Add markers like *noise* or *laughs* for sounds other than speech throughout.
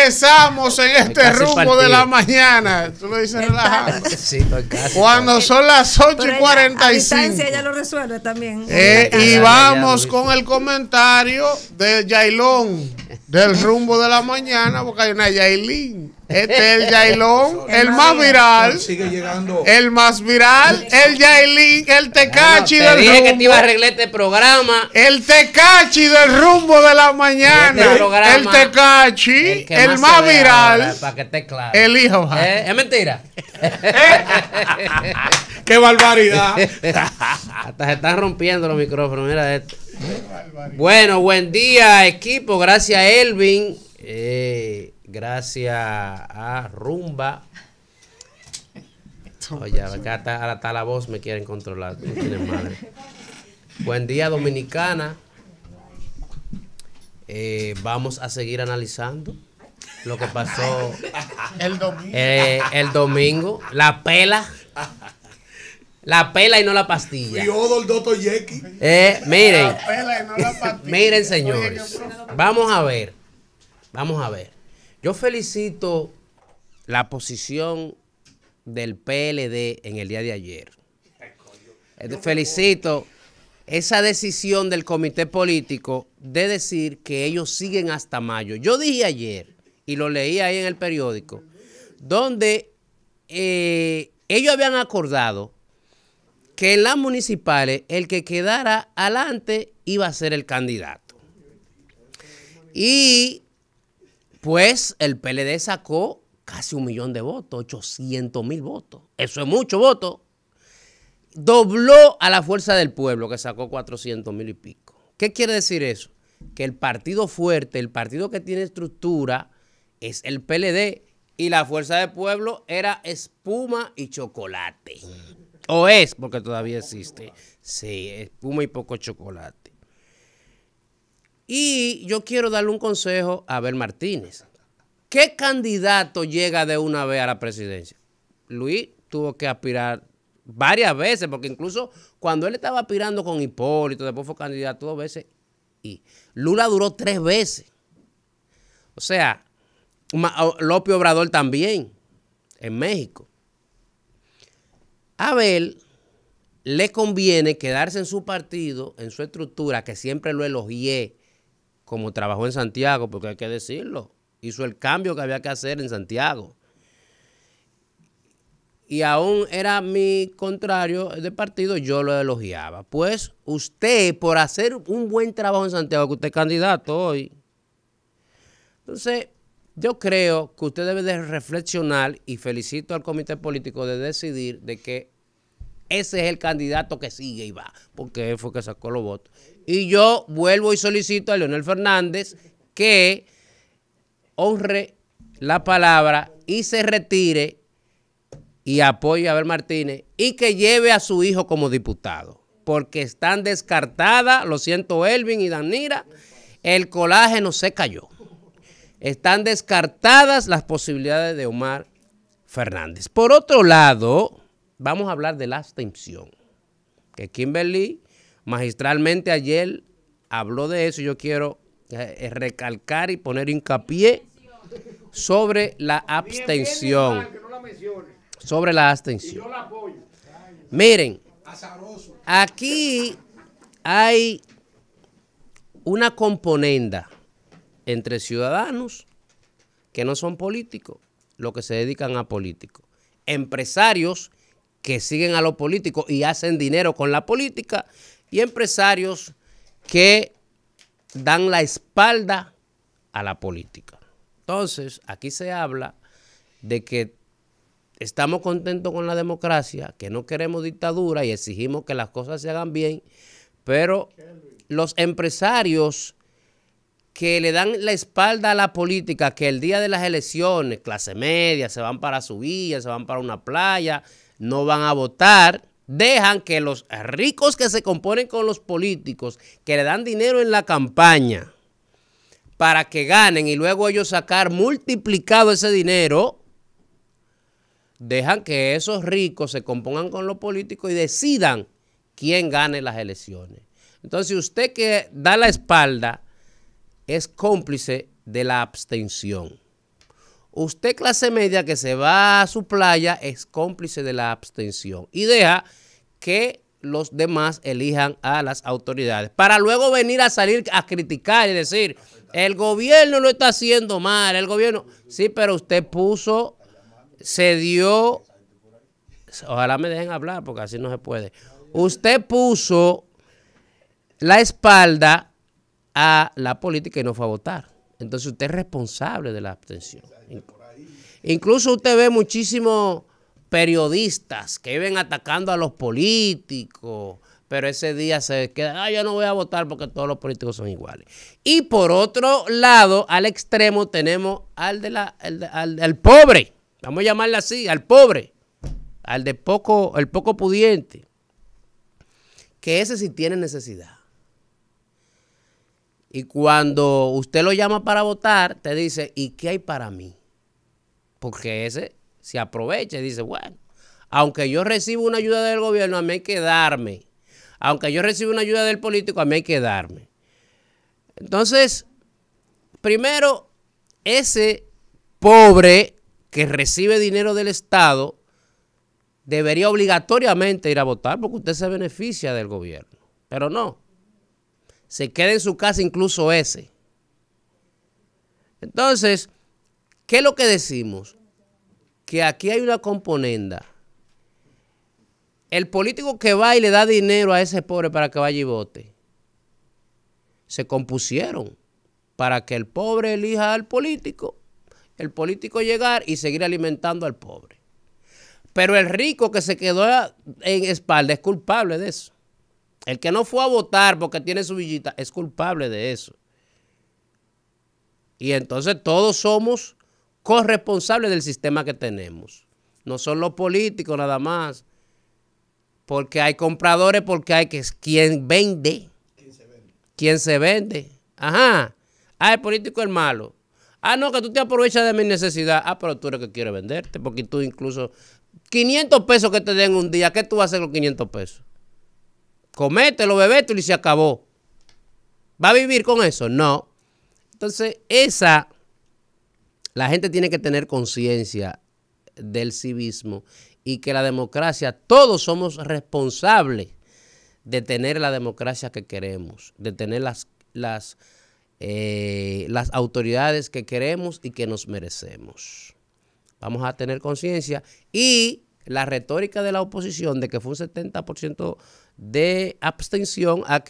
Empezamos en este rumbo de la mañana. Tú lo dices relajado. Sí, Cuando eh, son las 8 y 45. Ella, lo resuelve también. Eh, y vamos con el comentario de Yailón del rumbo de la mañana, porque hay una Yailín. Este es el Yailón, el más viral. Sigue llegando. El más viral, el Yailín, el Tecachi del dije que te iba a arreglar este programa. El Tecachi del rumbo de la mañana. Este el Tecachi, el, más, viral. El hijo. Eh, es mentira. *laughs* ¡Qué barbaridad! Hasta se están rompiendo los micrófonos. Mira esto. Bueno, buen día, equipo. Gracias, Elvin. Eh gracias a Rumba. Oye, pues, acá está, ahora está la voz, me quieren controlar. Buen día, Dominicana. Eh, vamos a seguir analizando lo que pasó *laughs* eh, el domingo. La pela. La pela y no la pastilla. Dios el Doto Yeki. Eh, miren. miren, señores. vamos a ver. Vamos a ver. Yo felicito la posición del PLD en el día de ayer. Eh, felicito esa decisión del comité político de decir que ellos siguen hasta mayo. Yo dije ayer, y lo leí ahí en el periódico, donde eh, ellos habían acordado que en las municipales el que quedara adelante iba a ser el candidato. Y pues el PLD sacó casi un millón de votos, 800 mil votos. Eso es mucho voto. Dobló a la fuerza del pueblo que sacó 400 mil y pico. ¿Qué quiere decir eso? Que el partido fuerte, el partido que tiene estructura, es el PLD y la fuerza del pueblo era espuma y chocolate. O es, porque todavía existe. Sí, espuma y poco chocolate. Y yo quiero darle un consejo a Abel Martínez. ¿Qué candidato llega de una vez a la presidencia? Luis tuvo que aspirar varias veces, porque incluso cuando él estaba aspirando con Hipólito, después fue candidato dos veces, y Lula duró tres veces. O sea, López Obrador también, en México. A Abel le conviene quedarse en su partido, en su estructura, que siempre lo elogié como trabajó en Santiago, porque hay que decirlo, hizo el cambio que había que hacer en Santiago. Y aún era mi contrario de partido, yo lo elogiaba. Pues usted, por hacer un buen trabajo en Santiago, que usted es candidato hoy. Entonces, yo creo que usted debe de reflexionar y felicito al comité político de decidir de que ese es el candidato que sigue y va, porque él fue que sacó los votos. Y yo vuelvo y solicito a Leonel Fernández que honre la palabra y se retire y apoye a Abel Martínez y que lleve a su hijo como diputado, porque están descartadas, lo siento Elvin y Danira, el colágeno se cayó. Están descartadas las posibilidades de Omar Fernández. Por otro lado, Vamos a hablar de la abstención. Que Kimberly magistralmente ayer habló de eso. Yo quiero eh, recalcar y poner hincapié sobre la abstención. Sobre la abstención. Miren, aquí hay una componenda entre ciudadanos que no son políticos, los que se dedican a políticos, empresarios que siguen a los políticos y hacen dinero con la política y empresarios que dan la espalda a la política. Entonces, aquí se habla de que estamos contentos con la democracia, que no queremos dictadura y exigimos que las cosas se hagan bien, pero los empresarios que le dan la espalda a la política, que el día de las elecciones, clase media, se van para su villa, se van para una playa, no van a votar, dejan que los ricos que se componen con los políticos, que le dan dinero en la campaña para que ganen y luego ellos sacar multiplicado ese dinero, dejan que esos ricos se compongan con los políticos y decidan quién gane las elecciones. Entonces usted que da la espalda es cómplice de la abstención. Usted clase media que se va a su playa es cómplice de la abstención y deja que los demás elijan a las autoridades para luego venir a salir a criticar y decir, el gobierno lo está haciendo mal, el gobierno, sí, pero usted puso, se dio, ojalá me dejen hablar porque así no se puede, usted puso la espalda a la política y no fue a votar. Entonces usted es responsable de la abstención. Incluso usted ve muchísimos periodistas que ven atacando a los políticos, pero ese día se queda, ah, yo no voy a votar porque todos los políticos son iguales. Y por otro lado, al extremo tenemos al, de pobre, vamos a llamarle así, al pobre, al de poco, el poco pudiente, que ese sí tiene necesidad. Y cuando usted lo llama para votar, te dice, ¿y qué hay para mí? Porque ese se aprovecha y dice, bueno, aunque yo reciba una ayuda del gobierno, a mí hay que darme. Aunque yo reciba una ayuda del político, a mí hay que darme. Entonces, primero, ese pobre que recibe dinero del Estado debería obligatoriamente ir a votar porque usted se beneficia del gobierno. Pero no, se queda en su casa incluso ese. Entonces, ¿Qué es lo que decimos? Que aquí hay una componenda. El político que va y le da dinero a ese pobre para que vaya y vote, se compusieron para que el pobre elija al político, el político llegar y seguir alimentando al pobre. Pero el rico que se quedó en espalda es culpable de eso. El que no fue a votar porque tiene su villita es culpable de eso. Y entonces todos somos corresponsables del sistema que tenemos. No son los políticos nada más, porque hay compradores, porque hay que, quien vende. ¿Quién se vende? Ajá. Ah, el político es malo. Ah, no, que tú te aprovechas de mi necesidad. Ah, pero tú eres que quiere venderte, porque tú incluso 500 pesos que te den un día, ¿qué tú vas a hacer con 500 pesos? bebé tú y se acabó. ¿Va a vivir con eso? No. Entonces, esa la gente tiene que tener conciencia del civismo y que la democracia, todos somos responsables de tener la democracia que queremos, de tener las, las, eh, las autoridades que queremos y que nos merecemos. Vamos a tener conciencia y la retórica de la oposición de que fue un 70% de abstención ha, ha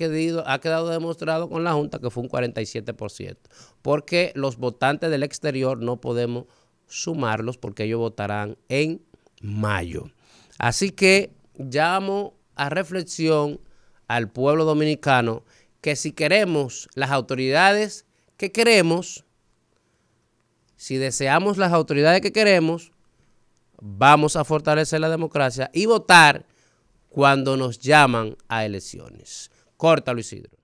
quedado demostrado con la Junta que fue un 47%, porque los votantes del exterior no podemos sumarlos porque ellos votarán en mayo. Así que llamo a reflexión al pueblo dominicano que si queremos las autoridades que queremos, si deseamos las autoridades que queremos, vamos a fortalecer la democracia y votar cuando nos llaman a elecciones. Córtalo, Isidro.